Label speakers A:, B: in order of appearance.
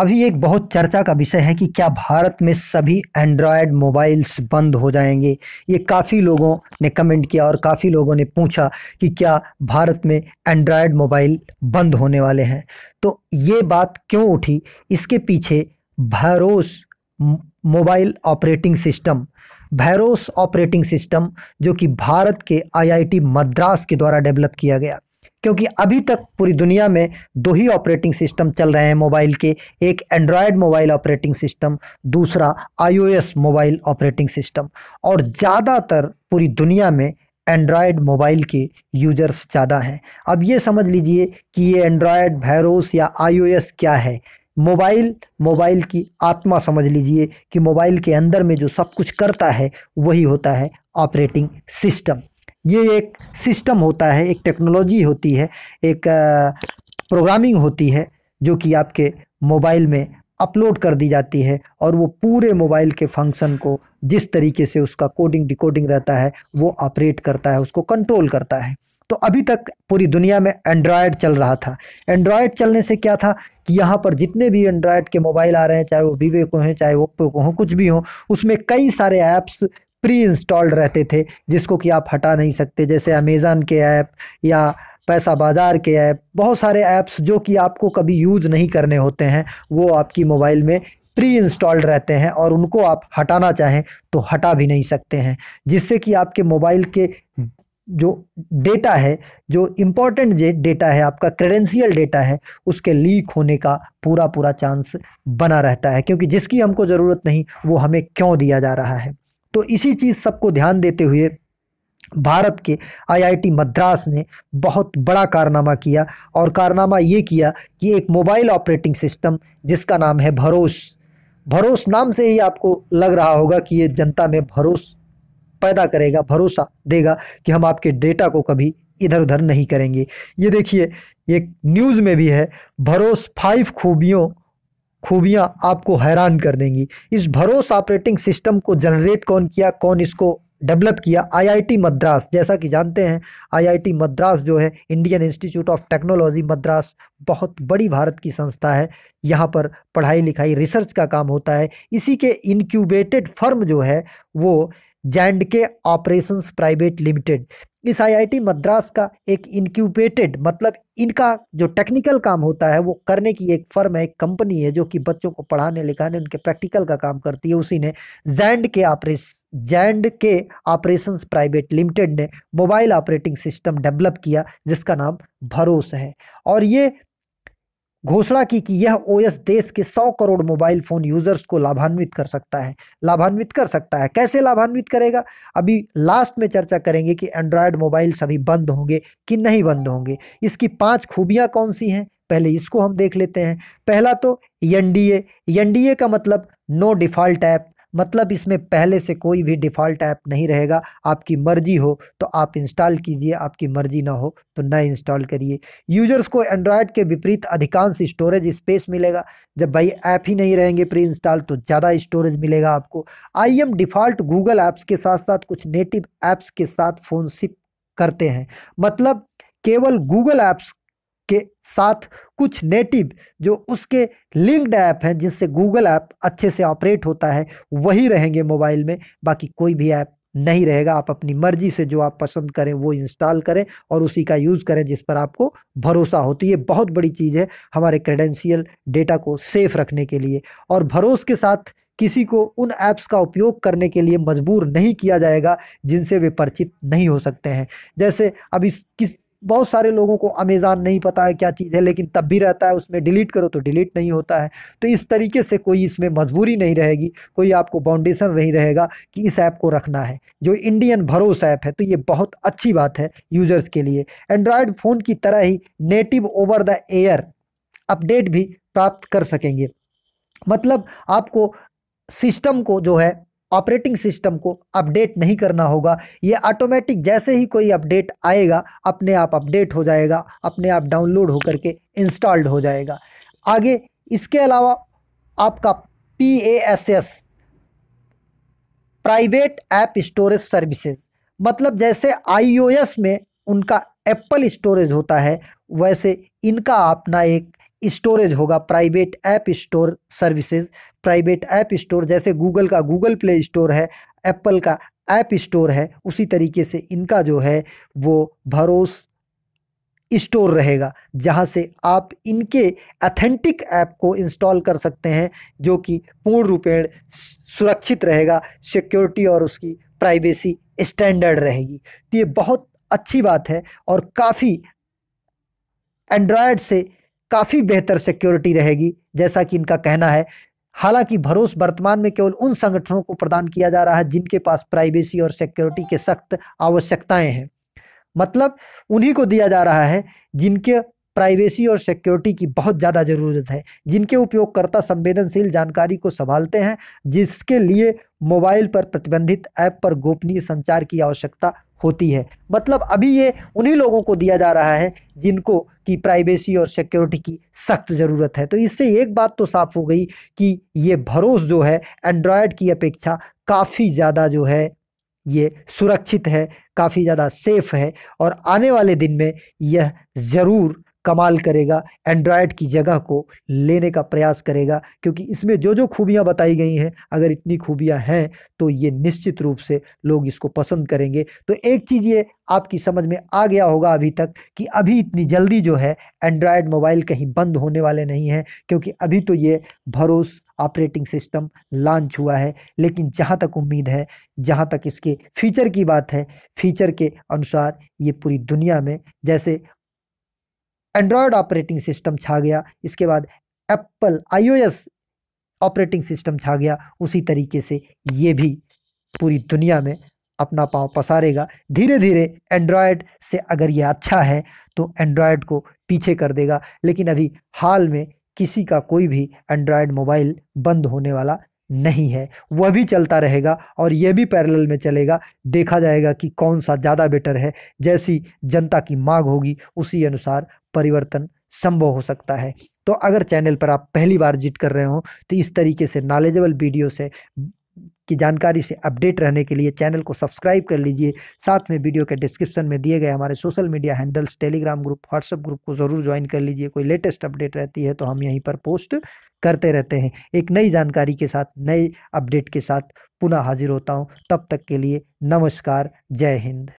A: अभी एक बहुत चर्चा का विषय है कि क्या भारत में सभी एंड्रॉयड मोबाइल्स बंद हो जाएंगे ये काफ़ी लोगों ने कमेंट किया और काफ़ी लोगों ने पूछा कि क्या भारत में एंड्रॉयड मोबाइल बंद होने वाले हैं तो ये बात क्यों उठी इसके पीछे BharOS mobile operating system BharOS operating system जो कि भारत के आईआईटी मद्रास के द्वारा डेवलप किया गया क्योंकि अभी तक पूरी दुनिया में दो ही ऑपरेटिंग सिस्टम चल रहे हैं मोबाइल के एक एंड्रॉयड मोबाइल ऑपरेटिंग सिस्टम दूसरा आईओएस मोबाइल ऑपरेटिंग सिस्टम और ज़्यादातर पूरी दुनिया में एंड्रॉयड मोबाइल के यूजर्स ज़्यादा हैं अब ये समझ लीजिए कि ये एंड्रॉयड भैरोस या आईओएस क्या है मोबाइल मोबाइल की आत्मा समझ लीजिए कि मोबाइल के अंदर में जो सब कुछ करता है वही होता है ऑपरेटिंग सिस्टम ये एक सिस्टम होता है एक टेक्नोलॉजी होती है एक प्रोग्रामिंग होती है जो कि आपके मोबाइल में अपलोड कर दी जाती है और वो पूरे मोबाइल के फंक्शन को जिस तरीके से उसका कोडिंग डिकोडिंग रहता है वो ऑपरेट करता है उसको कंट्रोल करता है तो अभी तक पूरी दुनिया में एंड्रॉयड चल रहा था एंड्रॉयड चलने से क्या था कि यहाँ पर जितने भी एंड्रॉयड के मोबाइल आ रहे हैं चाहे वो वीवे को हैं चाहे ओप्पो को हों कुछ भी हों उसमें कई सारे ऐप्स प्री इंस्टॉल्ड रहते थे जिसको कि आप हटा नहीं सकते जैसे अमेज़ान के ऐप या पैसा बाज़ार के ऐप बहुत सारे ऐप्स जो कि आपको कभी यूज़ नहीं करने होते हैं वो आपकी मोबाइल में प्री इंस्टॉल्ड रहते हैं और उनको आप हटाना चाहें तो हटा भी नहीं सकते हैं जिससे कि आपके मोबाइल के जो डेटा है जो इम्पोर्टेंट डेटा है आपका क्रेडेंशियल डेटा है उसके लीक होने का पूरा पूरा चांस बना रहता है क्योंकि जिसकी हमको ज़रूरत नहीं वो हमें क्यों दिया जा रहा है तो इसी चीज़ सबको ध्यान देते हुए भारत के आईआईटी मद्रास ने बहुत बड़ा कारनामा किया और कारनामा ये किया कि एक मोबाइल ऑपरेटिंग सिस्टम जिसका नाम है भरोस भरोस नाम से ही आपको लग रहा होगा कि ये जनता में भरोस पैदा करेगा भरोसा देगा कि हम आपके डेटा को कभी इधर उधर नहीं करेंगे ये देखिए एक न्यूज़ में भी है भरोस फाइव खूबियों खूबियां आपको हैरान कर देंगी इस भरोस ऑपरेटिंग सिस्टम को जनरेट कौन किया कौन इसको डेवलप किया आईआईटी मद्रास जैसा कि जानते हैं आईआईटी मद्रास जो है Indian Institute of Technology Madras बहुत बड़ी भारत की संस्था है यहाँ पर पढ़ाई लिखाई रिसर्च का काम होता है इसी के इनक्यूबेटेड फर्म जो है वो JandK operation private limited इस आईआईटी मद्रास का एक इनक्यूबेटेड मतलब इनका जो टेक्निकल काम होता है वो करने की एक फर्म है एक कंपनी है जो कि बच्चों को पढ़ाने लिखाने उनके प्रैक्टिकल का काम करती है उसी ने जैंड के ऑपरेश JandK operation private limited ने मोबाइल ऑपरेटिंग सिस्टम डेवलप किया जिसका नाम भरोस है और ये घोषणा की कि यह ओएस देश के 100 करोड़ मोबाइल फ़ोन यूज़र्स को लाभान्वित कर सकता है लाभान्वित कर सकता है कैसे लाभान्वित करेगा अभी लास्ट में चर्चा करेंगे कि एंड्रॉयड मोबाइल सभी बंद होंगे कि नहीं बंद होंगे इसकी पांच खूबियां कौन सी हैं पहले इसको हम देख लेते हैं पहला तो एन डी का मतलब नो डिफ़ॉल्ट ऐप मतलब इसमें पहले से कोई भी डिफ़ॉल्ट ऐप नहीं रहेगा आपकी मर्ज़ी हो तो आप इंस्टॉल कीजिए आपकी मर्ज़ी ना हो तो न इंस्टॉल करिए यूज़र्स को एंड्रॉयड के विपरीत अधिकांश स्टोरेज स्पेस मिलेगा जब भाई ऐप ही नहीं रहेंगे प्री इंस्टॉल तो ज़्यादा स्टोरेज मिलेगा आपको आई एम डिफ़ॉल्ट गूगल ऐप्स के साथ साथ कुछ नेटिव ऐप्स के साथ फ़ोन सिप करते हैं मतलब केवल गूगल ऐप्स के साथ कुछ नेटिव जो उसके लिंक्ड ऐप हैं जिससे गूगल ऐप अच्छे से ऑपरेट होता है वही रहेंगे मोबाइल में बाकी कोई भी ऐप नहीं रहेगा आप अपनी मर्जी से जो आप पसंद करें वो इंस्टॉल करें और उसी का यूज़ करें जिस पर आपको भरोसा हो तो ये बहुत बड़ी चीज़ है हमारे क्रेडेंशियल डेटा को सेफ रखने के लिए और भरोस के साथ किसी को उन ऐप्स का उपयोग करने के लिए मजबूर नहीं किया जाएगा जिनसे वे परिचित नहीं हो सकते हैं जैसे अभी किस बहुत सारे लोगों को अमेज़ान नहीं पता है क्या चीज़ है लेकिन तब भी रहता है उसमें डिलीट करो तो डिलीट नहीं होता है तो इस तरीके से कोई इसमें मजबूरी नहीं रहेगी कोई आपको बाउंडेशन नहीं रहेगा कि इस ऐप को रखना है जो इंडियन भरोस ऐप है तो ये बहुत अच्छी बात है यूज़र्स के लिए एंड्रॉयड फ़ोन की तरह ही native over the air update भी प्राप्त कर सकेंगे मतलब आपको सिस्टम को जो है ऑपरेटिंग सिस्टम को अपडेट नहीं करना होगा ये ऑटोमेटिक जैसे ही कोई अपडेट आएगा अपने आप अपडेट हो जाएगा अपने आप डाउनलोड होकर के इंस्टॉल्ड हो जाएगा आगे इसके अलावा आपका पी प्राइवेट ऐप स्टोरेज सर्विसेज मतलब जैसे आईओएस में उनका एप्पल स्टोरेज होता है वैसे इनका अपना एक स्टोरेज होगा private app store services private app store जैसे गूगल का गूगल प्ले स्टोर है एप्पल का ऐप स्टोर है उसी तरीके से इनका जो है वो भरोस स्टोर रहेगा जहाँ से आप इनके अथेंटिक ऐप को इंस्टॉल कर सकते हैं जो कि पूर्ण रूपेण सुरक्षित रहेगा सिक्योरिटी और उसकी प्राइवेसी स्टैंडर्ड रहेगी तो ये बहुत अच्छी बात है और काफ़ी एंड्रॉयड से काफ़ी बेहतर सिक्योरिटी रहेगी जैसा कि इनका कहना है हालांकि भरोस वर्तमान में केवल उन संगठनों को प्रदान किया जा रहा है जिनके पास प्राइवेसी और सिक्योरिटी के सख्त आवश्यकताएं हैं मतलब उन्हीं को दिया जा रहा है जिनके प्राइवेसी और सिक्योरिटी की बहुत ज़्यादा ज़रूरत है जिनके उपयोगकर्ता संवेदनशील जानकारी को संभालते हैं जिसके लिए मोबाइल पर प्रतिबंधित ऐप पर गोपनीय संचार की आवश्यकता होती है मतलब अभी ये उन्हीं लोगों को दिया जा रहा है जिनको कि प्राइवेसी और सिक्योरिटी की सख्त ज़रूरत है तो इससे एक बात तो साफ हो गई कि ये भरोस जो है एंड्रॉयड की अपेक्षा काफ़ी ज़्यादा जो है ये सुरक्षित है काफ़ी ज़्यादा सेफ है और आने वाले दिन में यह ज़रूर कमाल करेगा एंड्रॉयड की जगह को लेने का प्रयास करेगा क्योंकि इसमें जो जो खूबियाँ बताई गई हैं अगर इतनी खूबियाँ हैं तो ये निश्चित रूप से लोग इसको पसंद करेंगे तो एक चीज़ ये आपकी समझ में आ गया होगा अभी तक कि अभी इतनी जल्दी जो है एंड्रॉयड मोबाइल कहीं बंद होने वाले नहीं हैं क्योंकि अभी तो ये भरोस ऑपरेटिंग सिस्टम लॉन्च हुआ है लेकिन जहाँ तक उम्मीद है जहाँ तक इसके फीचर की बात है फीचर के अनुसार ये पूरी दुनिया में जैसे एंड्रॉयड ऑपरेटिंग सिस्टम छा गया इसके बाद एप्पल आईओएस ऑपरेटिंग सिस्टम छा गया उसी तरीके से ये भी पूरी दुनिया में अपना पाँव पसारेगा धीरे धीरे एंड्रॉयड से अगर ये अच्छा है तो एंड्रॉयड को पीछे कर देगा लेकिन अभी हाल में किसी का कोई भी एंड्रॉयड मोबाइल बंद होने वाला नहीं है वह भी चलता रहेगा और यह भी पैरेलल में चलेगा देखा जाएगा कि कौन सा ज़्यादा बेटर है जैसी जनता की मांग होगी उसी अनुसार परिवर्तन संभव हो सकता है तो अगर चैनल पर आप पहली बार जिट कर रहे हो तो इस तरीके से नॉलेजेबल वीडियो से की जानकारी से अपडेट रहने के लिए चैनल को सब्सक्राइब कर लीजिए साथ में वीडियो के डिस्क्रिप्शन में दिए गए हमारे social media handles Telegram group WhatsApp group को ज़रूर ज्वाइन कर लीजिए कोई लेटेस्ट अपडेट रहती है तो हम यहीं पर पोस्ट करते रहते हैं एक नई जानकारी के साथ नए अपडेट के साथ पुनः हाजिर होता हूँ तब तक के लिए नमस्कार जय हिंद